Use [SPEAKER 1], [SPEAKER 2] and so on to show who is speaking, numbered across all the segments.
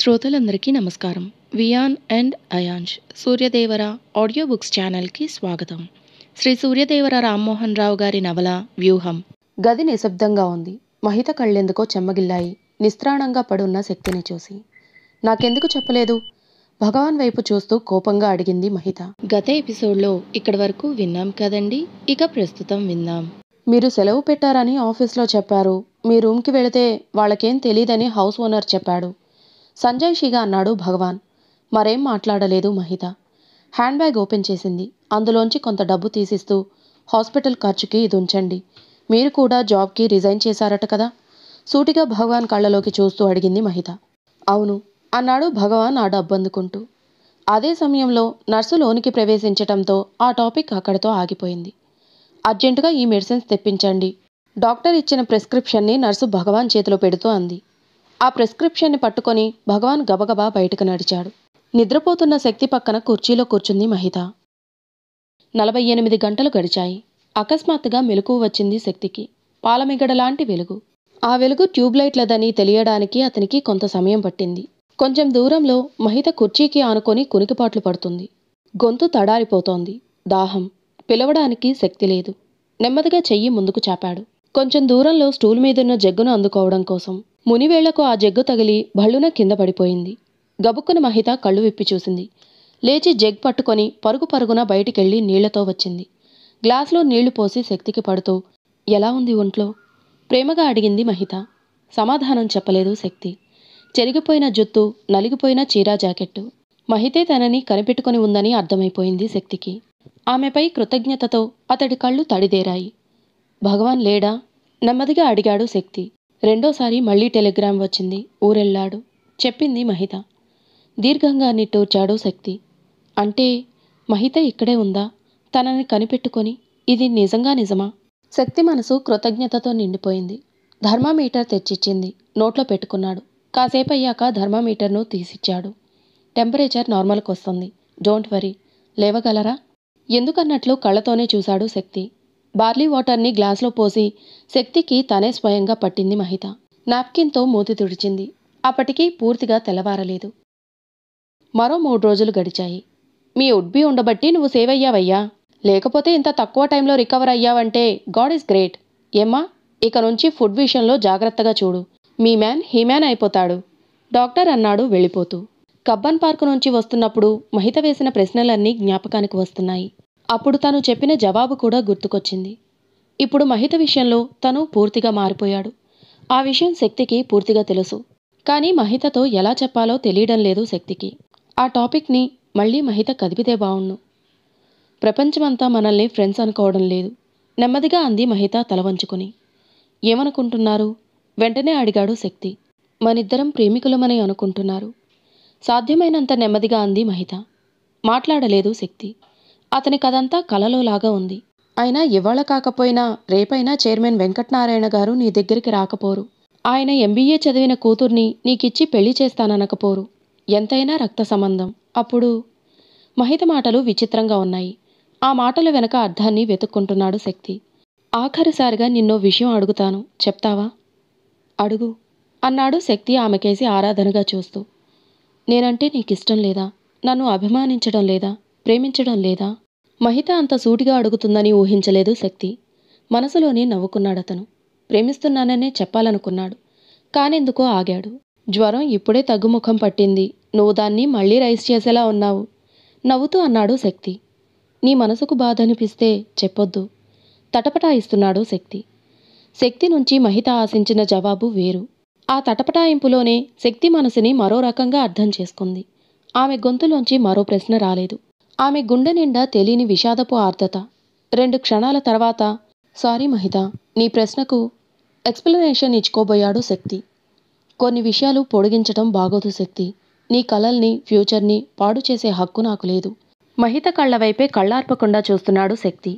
[SPEAKER 1] శ్రోతలందరికీ నమస్కారం Viaan and Ayansh Suryadevara audio books ఛానల్కి స్వాగతం శ్రీ సూర్యదేవర రామ్మోహన్ రావు గారి నవల వ్యూహం గది నిశ్శబ్దంగా ఉంది మహిత కళ్ళెందుకో చెమ్మగిల్లాయి నిస్త్రాణంగా పడున్న శక్తిని చూసి నాకెందుకు చెప్పలేదు భగవాన్ వైపు చూస్తూ కోపంగా అడిగింది మహిత గత ఎపిసోడ్లో ఇక్కడ వరకు విన్నాం కదండి ఇక ప్రస్తుతం విన్నాం మీరు సెలవు పెట్టారని ఆఫీస్లో చెప్పారు మీ రూమ్కి వెళితే వాళ్ళకేం తెలియదని హౌస్ ఓనర్ చెప్పాడు సంజయ్షిగా అన్నాడు భగవాన్ మరేం మాట్లాడలేదు మహిత హ్యాండ్ బ్యాగ్ ఓపెన్ చేసింది అందులోంచి కొంత డబ్బు తీసిస్తూ హాస్పిటల్ ఖర్చుకి ఇది ఉంచండి మీరు కూడా జాబ్కి రిజైన్ చేశారట కదా సూటిగా భగవాన్ కళ్ళలోకి చూస్తూ అడిగింది మహిత అవును అన్నాడు భగవాన్ ఆ డబ్బు అందుకుంటూ అదే సమయంలో నర్సు లోనికి ప్రవేశించటంతో ఆ టాపిక్ అక్కడితో ఆగిపోయింది అర్జెంటుగా ఈ మెడిసిన్స్ తెప్పించండి డాక్టర్ ఇచ్చిన ప్రిస్క్రిప్షన్ని నర్సు భగవాన్ చేతిలో పెడుతూ అంది ఆ ప్రిస్క్రిప్షన్ని పట్టుకొని భగవాన్ గబగబా బయటకు నడిచాడు నిద్రపోతున్న శక్తి పక్కన కుర్చీలో కూర్చుంది మహిత నలభై ఎనిమిది గంటలు గడిచాయి అకస్మాత్తుగా మెలకువ వచ్చింది శక్తికి పాలమిగడ లాంటి వెలుగు ఆ వెలుగు ట్యూబ్లైట్లదని తెలియడానికి అతనికి కొంత సమయం పట్టింది కొంచెం దూరంలో మహిత కుర్చీకి ఆనుకొని కునికిపాట్లు పడుతుంది గొంతు తడారిపోతోంది దాహం పిలవడానికి శక్తి లేదు నెమ్మదిగా చెయ్యి ముందుకు చాపాడు కొంచెం దూరంలో స్టూల్ మీదున్న జగ్గును అందుకోవడం కోసం మునివేళ్లకు ఆ జగ్గు తగిలి భళ్ళున కింద పడిపోయింది గబుక్కున మహిత కళ్ళు విప్పి చూసింది లేచి జగ్ పట్టుకొని పరుగు పరుగున బయటికెళ్ళి నీళ్లతో వచ్చింది గ్లాసులో నీళ్లు పోసి శక్తికి పడుతూ ఎలా ఉంది ఒంట్లో ప్రేమగా అడిగింది మహిత సమాధానం చెప్పలేదు శక్తి చెరిగిపోయిన జుత్తు నలిగిపోయిన చీరా జాకెట్టు మహితే తనని కనిపెట్టుకుని ఉందని అర్థమైపోయింది శక్తికి ఆమెపై కృతజ్ఞతతో అతడి కళ్ళు తడిదేరాయి భగవాన్ లేడా నెమ్మదిగా అడిగాడు శక్తి రెండోసారి మళ్ళీ టెలిగ్రామ్ వచ్చింది ఊరెళ్ళాడు చెప్పింది మహిత దీర్ఘంగా నిట్టూర్చాడు శక్తి అంటే మహిత ఇక్కడే ఉందా తనని కనిపెట్టుకొని ఇది నిజంగా నిజమా శక్తి మనసు కృతజ్ఞతతో నిండిపోయింది ధర్మామీటర్ తెచ్చిచ్చింది నోట్లో పెట్టుకున్నాడు కాసేపు అయ్యాక ధర్మామీటర్ను తీసిచ్చాడు టెంపరేచర్ నార్మల్కి వస్తుంది డోంట్ వరీ లేవగలరా ఎందుకన్నట్లు కళ్ళతోనే చూశాడు శక్తి బార్లీ వాటర్ని గ్లాస్లో పోసి శక్తికి తనే స్వయంగా పట్టింది మహిత నాప్కిన్తో మూతి తుడిచింది అప్పటికి పూర్తిగా తెల్లవారలేదు మరో మూడు రోజులు గడిచాయి మీ ఉడ్బీ ఉండబట్టి నువ్వు సేవ్ అయ్యావయ్యా లేకపోతే ఇంత తక్కువ టైంలో రికవర్ అయ్యావంటే గాడ్ ఈస్ గ్రేట్ ఏమ్మా ఇక నుంచి ఫుడ్ విషయంలో జాగ్రత్తగా చూడు మీ మ్యాన్ హీ మ్యాన్ అయిపోతాడు డాక్టర్ అన్నాడు వెళ్ళిపోతూ కబ్బన్ పార్కు నుంచి వస్తున్నప్పుడు మహిత వేసిన ప్రశ్నలన్నీ జ్ఞాపకానికి వస్తున్నాయి అప్పుడు తను చెప్పిన జవాబు కూడా గుర్తుకొచ్చింది ఇప్పుడు మహిత విషయంలో తను పూర్తిగా మారిపోయాడు ఆ విషయం శక్తికి పూర్తిగా తెలుసు కానీ మహితతో ఎలా చెప్పాలో తెలియడం లేదు శక్తికి ఆ టాపిక్ని మళ్ళీ మహిత కదిపితే బావుణ్ణు ప్రపంచమంతా మనల్ని ఫ్రెండ్స్ అనుకోవడం లేదు నెమ్మదిగా అంది మహిత తల వంచుకుని ఏమనుకుంటున్నారు వెంటనే అడిగాడు శక్తి మనిద్దరం ప్రేమికులమని అనుకుంటున్నారు సాధ్యమైనంత నెమ్మదిగా అంది మహిత మాట్లాడలేదు శక్తి అతనికి కలలో కలలోలాగా ఉంది అయినా ఇవాళ కాకపోయినా రేపైనా చైర్మన్ వెంకటనారాయణ గారు నీ దగ్గరికి రాకపోరు ఆయన ఎంబీఏ చదివిన కూతుర్ని నీకిచ్చి పెళ్లి చేస్తాననకపోరు ఎంతైనా రక్త సంబంధం అప్పుడు మహిత మాటలు విచిత్రంగా ఉన్నాయి ఆ మాటల వెనక అర్థాన్ని వెతుక్కుంటున్నాడు శక్తి ఆఖరిసారిగా నిన్నో విషయం అడుగుతాను చెప్తావా అడుగు అన్నాడు శక్తి ఆమెకేసి ఆరాధనగా చూస్తూ నేనంటే నీకిష్టం లేదా నన్ను అభిమానించడం లేదా ప్రేమించడం లేదా మహిత అంత సూటిగా అడుగుతుందని ఊహించలేదు శక్తి మనసులోనే నవ్వుకున్నాడతను ప్రేమిస్తున్నాననే చెప్పాలనుకున్నాడు కానెందుకో ఆగాడు జ్వరం ఇప్పుడే తగ్గుముఖం పట్టింది నువ్వు దాన్ని మళ్ళీ రైస్ చేసేలా ఉన్నావు నవ్వుతూ అన్నాడు శక్తి నీ మనసుకు బాధ అనిపిస్తే చెప్పొద్దు తటపటాయిస్తున్నాడు శక్తి శక్తి నుంచి మహిత ఆశించిన జవాబు వేరు ఆ తటపటాయింపులోనే శక్తి మనసుని మరో రకంగా అర్థం చేసుకుంది ఆమె గొంతులోంచి మరో ప్రశ్న రాలేదు ఆమె గుండె నిండా తెలియని విషాదపు ఆర్ద్రత రెండు క్షణాల తర్వాత సారీ మహిత నీ ప్రశ్నకు ఎక్స్ప్లెనేషన్ ఇచ్చుకోబోయాడు శక్తి కొన్ని విషయాలు పొడిగించటం బాగోదు శక్తి నీ కలల్ని ఫ్యూచర్ని పాడు చేసే హక్కు నాకు లేదు మహిత కళ్ల వైపే కళ్ళార్పకుండా చూస్తున్నాడు శక్తి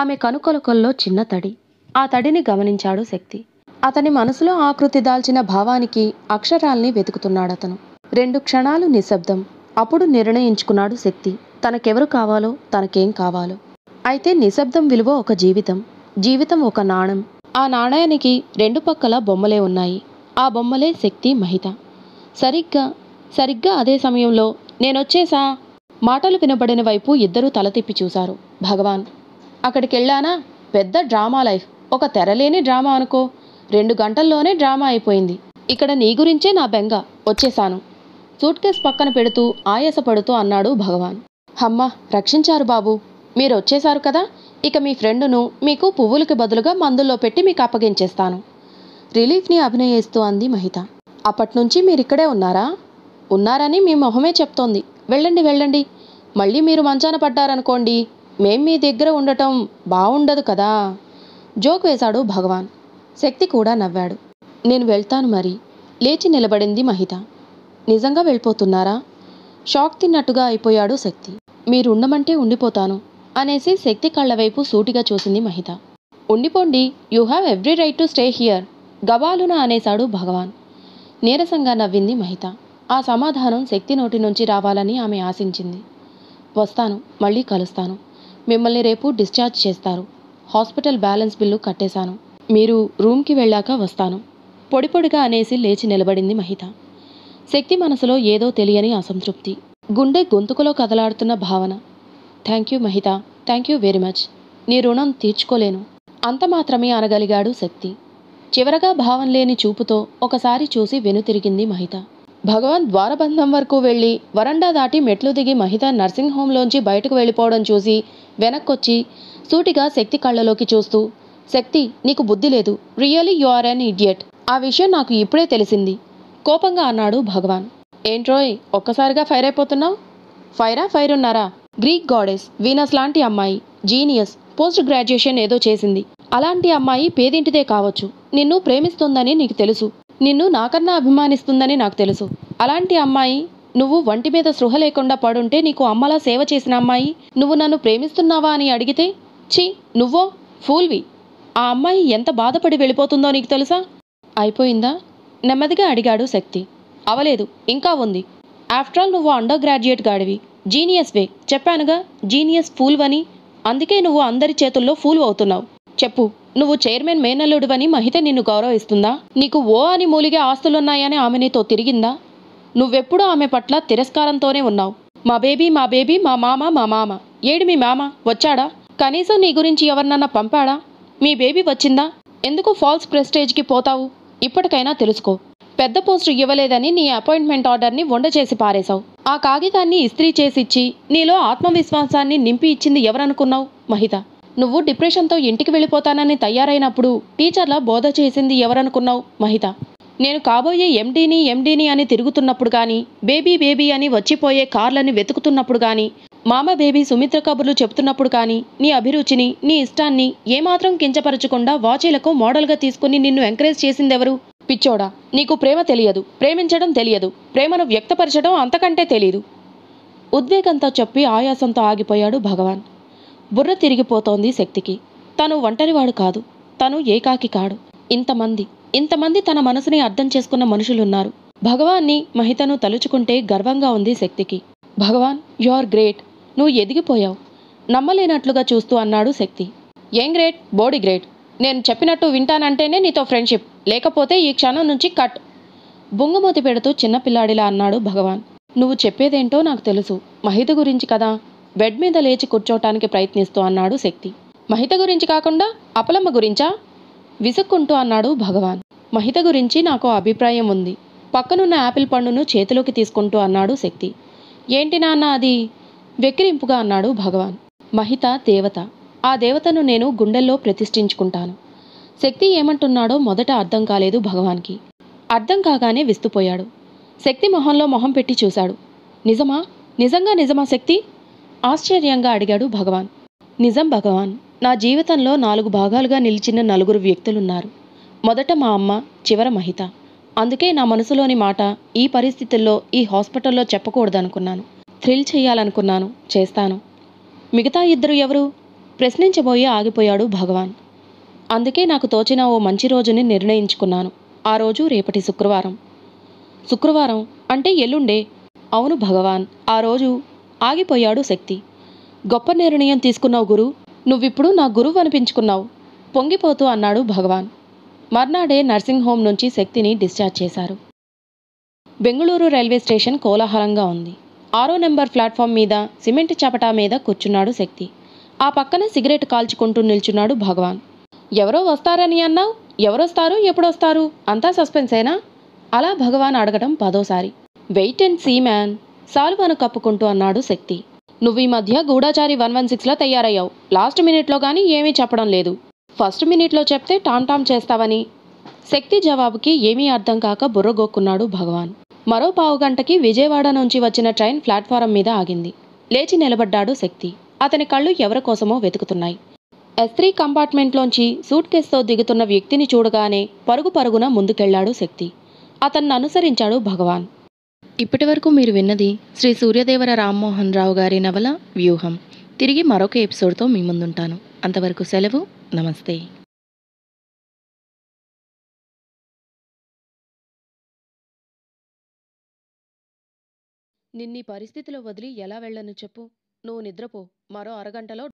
[SPEAKER 1] ఆమె కనుకొలకొల్లో చిన్న తడి ఆ తడిని గమనించాడు శక్తి అతని మనసులో ఆకృతి దాల్చిన భావానికి అక్షరాల్ని వెతుకుతున్నాడతను రెండు క్షణాలు నిశ్శబ్దం అప్పుడు నిర్ణయించుకున్నాడు శక్తి తనకెవరు కావాలో తనకేం కావాలో అయితే నిశ్శబ్దం విలువ ఒక జీవితం జీవితం ఒక నాణం ఆ నాణయానికి రెండు పక్కల బొమ్మలే ఉన్నాయి ఆ బొమ్మలే శక్తి మహిత సరిగ్గా సరిగ్గా అదే సమయంలో నేనొచ్చేసా మాటలు వినబడిన వైపు ఇద్దరూ తల తిప్పి చూశారు భగవాన్ అక్కడికెళ్ళానా పెద్ద డ్రామా లైఫ్ ఒక తెరలేని డ్రామా అనుకో రెండు గంటల్లోనే డ్రామా అయిపోయింది ఇక్కడ నీ గురించే నా బెంగ వచ్చేశాను సూట్ కేస్ పక్కన పెడుతూ ఆయాసపడుతూ అన్నాడు భగవాన్ హమ్మ రక్షించారు బాబు మీరు వచ్చేశారు కదా ఇక మీ ఫ్రెండును మీకు పువ్వులకి బదులుగా మందుల్లో పెట్టి మీకు అప్పగించేస్తాను రిలీఫ్ని అభినయిస్తూ అంది మహిత అప్పట్నుంచి మీరిక్కడే ఉన్నారా ఉన్నారని మీ మొహమే చెప్తోంది వెళ్ళండి వెళ్ళండి మళ్ళీ మీరు మంచాన పడ్డారనుకోండి మేం మీ దగ్గర ఉండటం బాగుండదు కదా జోక్ వేశాడు భగవాన్ శక్తి కూడా నవ్వాడు నేను వెళ్తాను మరి లేచి నిలబడింది మహిత నిజంగా వెళ్ళిపోతున్నారా షాక్ తిన్నట్టుగా అయిపోయాడు శక్తి మీరుండమంటే ఉండిపోతాను అనేసి శక్తి కళ్ళ వైపు సూటిగా చూసింది మహిత ఉండిపోండి you have every right to stay here గవాలున అనేశాడు భగవాన్ నీరసంగా నవ్వింది మహిత ఆ సమాధానం శక్తి నోటి నుంచి రావాలని ఆమె ఆశించింది వస్తాను మళ్ళీ కలుస్తాను మిమ్మల్ని రేపు డిశ్చార్జ్ చేస్తారు హాస్పిటల్ బ్యాలెన్స్ బిల్లు కట్టేశాను మీరు రూమ్కి వెళ్ళాక వస్తాను పొడిపొడిగా అనేసి లేచి నిలబడింది మహిత శక్తి మనసులో ఏదో తెలియని అసంతృప్తి గుండె గొంతుకులో కదలాడుతున్న భావన thank you Mahita thank you very much నీ రుణం తీర్చుకోలేను అంత మాత్రమే అనగలిగాడు శక్తి చివరగా భావం లేని చూపుతో ఒకసారి చూసి వెనుతిరిగింది మహిత భగవాన్ ద్వారబంధం వరకు వెళ్ళి వరండా దాటి మెట్లు దిగి మహిత నర్సింగ్ హోంలోంచి బయటకు వెళ్ళిపోవడం చూసి వెనక్కొచ్చి సూటిగా శక్తి కళ్ళలోకి చూస్తూ శక్తి నీకు బుద్ధి లేదు really you are an idiot ఆ విషయం నాకు ఇప్పుడే తెలిసింది కోపంగా అన్నాడు భగవాన్ ఏంట్రోయ్ ఒక్కసారిగా ఫైర్ అయిపోతున్నావు ఫైరా ఫైర్ ఉన్నారా గ్రీక్ గాడెస్ వీనస్ లాంటి అమ్మాయి జీనియస్ పోస్ట్ గ్రాడ్యుయేషన్ ఏదో చేసింది అలాంటి అమ్మాయి పేదింటిదే కావచ్చు నిన్ను ప్రేమిస్తుందని నీకు తెలుసు నిన్ను నాకన్నా అభిమానిస్తుందని నాకు తెలుసు అలాంటి అమ్మాయి నువ్వు వంటి మీద సృహ లేకుండా పడుంటే నీకు అమ్మలా సేవ చేసిన అమ్మాయి నువ్వు నన్ను ప్రేమిస్తున్నావా అని అడిగితే ఛీ నువ్వో ఫూల్వి ఆ అమ్మాయి ఎంత బాధపడి వెళ్ళిపోతుందో నీకు తెలుసా అయిపోయిందా నెమ్మదిగా అడిగాడు శక్తి అవలేదు ఇంకా ఉంది ఆఫ్టర్ ఆల్ నువ్వు అండర్ గ్రాడ్యుయేట్ గాడివి జీనియస్ వే చెప్పానుగా జీనియస్ ఫూల్వని అందుకే నువ్వు అందరి చేతుల్లో ఫూల్ అవుతున్నావు చెప్పు నువ్వు చైర్మన్ మేనల్లుడువని మహిత నిన్ను గౌరవిస్తుందా నీకు ఓ అని మూలిగే ఆస్తులున్నాయని ఆమె నీతో తిరిగిందా నువ్వెప్పుడూ ఆమె పట్ల తిరస్కారంతోనే ఉన్నావు మా బేబీ మా బేబీ మా మామ మా మామ ఏడు మీ మామ వచ్చాడా కనీసం నీ గురించి ఎవరినన్నా పంపాడా మీ బేబీ వచ్చిందా ఎందుకు ఫాల్స్ ప్రెస్టేజ్కి పోతావు ఇప్పటికైనా తెలుసుకో పెద్ద పోస్టు ఇవ్వలేదని నీ అపాయింట్మెంట్ ఆర్డర్ని వండ చేసి పారేశావు ఆ కాగితాన్ని ఇస్త్రీ చేసిచ్చి నీలో ఆత్మవిశ్వాసాన్ని నింపి ఇచ్చింది ఎవరనుకున్నావు మహిత నువ్వు డిప్రెషన్తో ఇంటికి వెళ్ళిపోతానని తయారైనప్పుడు టీచర్ల బోధ చేసింది ఎవరనుకున్నావు మహిత నేను కాబోయే ఎండీని ఎండీని అని తిరుగుతున్నప్పుడు కానీ బేబీ బేబీ అని వచ్చిపోయే కార్లని వెతుకుతున్నప్పుడు కానీ మామ బేబీ సుమిత్ర కబుర్లు చెప్తున్నప్పుడు కానీ నీ అభిరుచిని నీ ఇష్టాన్ని ఏమాత్రం కించపరచకుండా వాచీలకు మోడల్గా తీసుకుని నిన్ను ఎంకరేజ్ చేసిందెవరు పిచ్చోడా నీకు ప్రేమ తెలియదు ప్రేమించడం తెలియదు ప్రేమను వ్యక్తపరచడం అంతకంటే తెలియదు ఉద్వేగంతో చెప్పి ఆయాసంతో ఆగిపోయాడు భగవాన్ బుర్ర తిరిగిపోతోంది శక్తికి తను ఒంటరివాడు కాదు తను ఏకాకి కాడు ఇంతమంది ఇంతమంది తన మనసుని అర్థం చేసుకున్న మనుషులున్నారు భగవాన్ని మహితను తలుచుకుంటే గర్వంగా ఉంది శక్తికి భగవాన్ యు ఆర్ గ్రేట్ నువ్వు ఎదిగిపోయావు నమ్మలేనట్లుగా చూస్తూ అన్నాడు శక్తి ఏం గ్రేట్ బోడీ గ్రేట్ నేను చెప్పినట్టు వింటానంటేనే నీతో ఫ్రెండ్షిప్ లేకపోతే ఈ క్షణం నుంచి కట్ బొంగమూతి పెడుతూ చిన్నపిల్లాడిలా అన్నాడు భగవాన్ నువ్వు చెప్పేదేంటో నాకు తెలుసు మహిత గురించి కదా బెడ్ మీద లేచి కూర్చోటానికి ప్రయత్నిస్తూ అన్నాడు శక్తి మహిత గురించి కాకుండా అపలమ్మ గురించా విసుక్కుంటూ అన్నాడు భగవాన్ మహిత గురించి నాకు అభిప్రాయం ఉంది పక్కనున్న యాపిల్ పండును చేతిలోకి తీసుకుంటూ అన్నాడు శక్తి ఏంటి నాన్న అది వెక్కిరింపుగా అన్నాడు భగవాన్ మహిత దేవత ఆ దేవతను నేను గుండెల్లో ప్రతిష్ఠించుకుంటాను శక్తి ఏమంటున్నాడో మొదట అర్థం కాలేదు భగవాన్కి అర్థం కాగానే విస్తుపోయాడు శక్తి మొహంలో మొహం పెట్టి చూశాడు నిజమా నిజంగా నిజమా శక్తి ఆశ్చర్యంగా అడిగాడు భగవాన్ నిజం భగవాన్ నా జీవితంలో నాలుగు భాగాలుగా నిలిచిన నలుగురు వ్యక్తులున్నారు మొదట మా అమ్మ చివర మహిత అందుకే నా మనసులోని మాట ఈ పరిస్థితుల్లో ఈ హాస్పిటల్లో చెప్పకూడదనుకున్నాను థ్రిల్ చేయాలనుకున్నాను చేస్తాను మిగతా ఇద్దరు ఎవరు ప్రశ్నించబోయే ఆగిపోయాడు భగవాన్ అందుకే నాకు తోచిన ఓ మంచి రోజుని నిర్ణయించుకున్నాను ఆ రోజు రేపటి శుక్రవారం శుక్రవారం అంటే ఎల్లుండే అవును భగవాన్ ఆ రోజు ఆగిపోయాడు శక్తి గొప్ప నిర్ణయం తీసుకున్నావు గురు నువ్విప్పుడు నా గురువు అనిపించుకున్నావు పొంగిపోతూ అన్నాడు భగవాన్ మర్నాడే నర్సింగ్ హోమ్ నుంచి శక్తిని డిశ్చార్జ్ చేశారు బెంగళూరు రైల్వే స్టేషన్ కోలాహలంగా ఉంది ఆరో నెంబర్ ప్లాట్ఫామ్ మీద సిమెంట్ చపటా మీద కూర్చున్నాడు శక్తి ఆ పక్కన సిగరెట్ కాల్చుకుంటూ నిల్చున్నాడు భగవాన్ ఎవరో వస్తారని అన్నావు ఎవరొస్తారు ఎప్పుడొస్తారు అంతా సస్పెన్సేనా అలా భగవాన్ అడగడం పదోసారి వెయిట్ అండ్ సీ మ్యాన్ సాల్వాను కప్పుకుంటూ అన్నాడు శక్తి నువ్వు ఈ మధ్య గూఢాచారి వన్ వన్ సిక్స్లో తయారయ్యావు లాస్ట్ మినిట్లో కానీ ఏమీ చెప్పడం లేదు ఫస్ట్ మినిట్లో చెప్తే టామ్ టామ్ చేస్తావని శక్తి జవాబుకి ఏమీ అర్థం కాక బుర్రగోక్కున్నాడు భగవాన్ మరో పావు గంటకి విజయవాడ నుంచి వచ్చిన ట్రైన్ ప్లాట్ఫారం మీద ఆగింది లేచి నిలబడ్డాడు శక్తి అతని కళ్ళు ఎవరికోసమో వెతుకుతున్నాయి ఎస్త్రీ కంపార్ట్మెంట్లోంచి సూట్ కేసుతో దిగుతున్న వ్యక్తిని చూడగానే పరుగు పరుగున ముందుకెళ్లాడు శక్తి అతన్ని అనుసరించాడు భగవాన్ ఇప్పటివరకు మీరు విన్నది శ్రీ సూర్యదేవర రామ్మోహన్ రావు గారి నవల వ్యూహం తిరిగి మరొక ఎపిసోడ్తో మీ ముందుంటాను అంతవరకు సెలవు నమస్తే నిన్నీ పరిస్థితిలో వదిలి ఎలా వెళ్ళను చెప్పు నువ్వు నిద్రపో మరో అరగంటలో